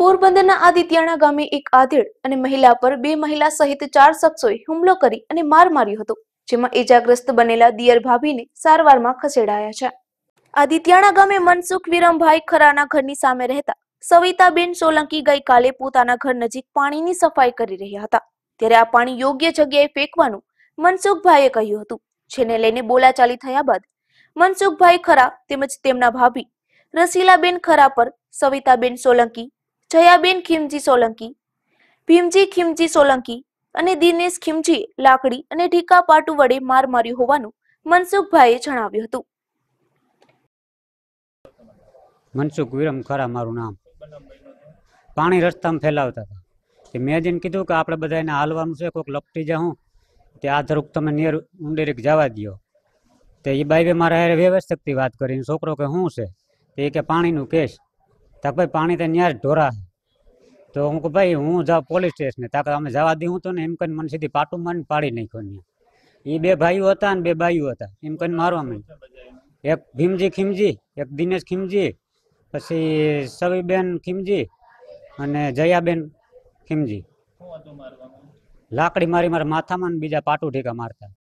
પોરબંદરના આદિત્યાણા ગામે એક આધેડ અને મહિલા પર બે મહિલા સહિત ચાર શખ્સોએ હુમલો કરી અને માર માર્યો હતો જેમાં ઈજાગ્રસ્ત બનેલા દિયર ભાભીને સારવારમાં ખસેડાયા છે આદિત્યાણા ગામે મનસુખ વિરમભાઈ ખરાના ઘરની સામે રહેતા સવિતાબેન સોલંકી ગઈકાલે પોતાના ઘર નજીક પાણીની સફાઈ કરી રહ્યા હતા ત્યારે આ પાણી યોગ્ય જગ્યાએ ફેંકવાનું મનસુખભાઈએ કહ્યું હતું જેને લઈને બોલાચાલી થયા બાદ મનસુખભાઈ ખરા તેમજ તેમના ભાભી રસીલાબેન ખરા પર સવિતાબેન સોલંકી જયાબેન ખીમજી સોલંકી ભીમજી ખીમજી સોલંકી અને દિનેશ ખીમજી લાકડી અને ઢીકા પાટુ વડે માર માર્યો હોવાનું મનસુખભાઈએ જણાવ્યું હતું મનસુખ વિરમ ખરા મારું નામ પાણી રસ્તામાં ફેલાવતા હતા તે મેં જેને કીધું કે આપણે બધા એને હાલવાનું છે કોઈક લપટી જાઉં તે આ ધરૂક તમે નિયર ઊંડેરીક જવા દો તે એ બાઈબે મારા હારે વાત કરીને છોકરો કે શું છે તે કે પાણીનું કેસ તાક ભાઈ પાણી તો ન્યાજ ઢોરા તો હું કહું ભાઈ હું જાઉં પોલીસ સ્ટેશને તાક અમે જવા દઉં તો ને એમ કરીને મને સીધી પાટું મારીને પાડી નાખ્યો ત્યાં એ બે ભાઈઓ હતા ને બે ભાઈઓ હતા એમ કરીને મારવા માંડ્યું એક ભીમજી ખીમજી એક દિનેશ ખીમજી પછી સવિબેન ખીમજી અને જયાબેન ખીમજી લાકડી મારી મારા માથામાં ને બીજા પાટું ઢીકા મારતા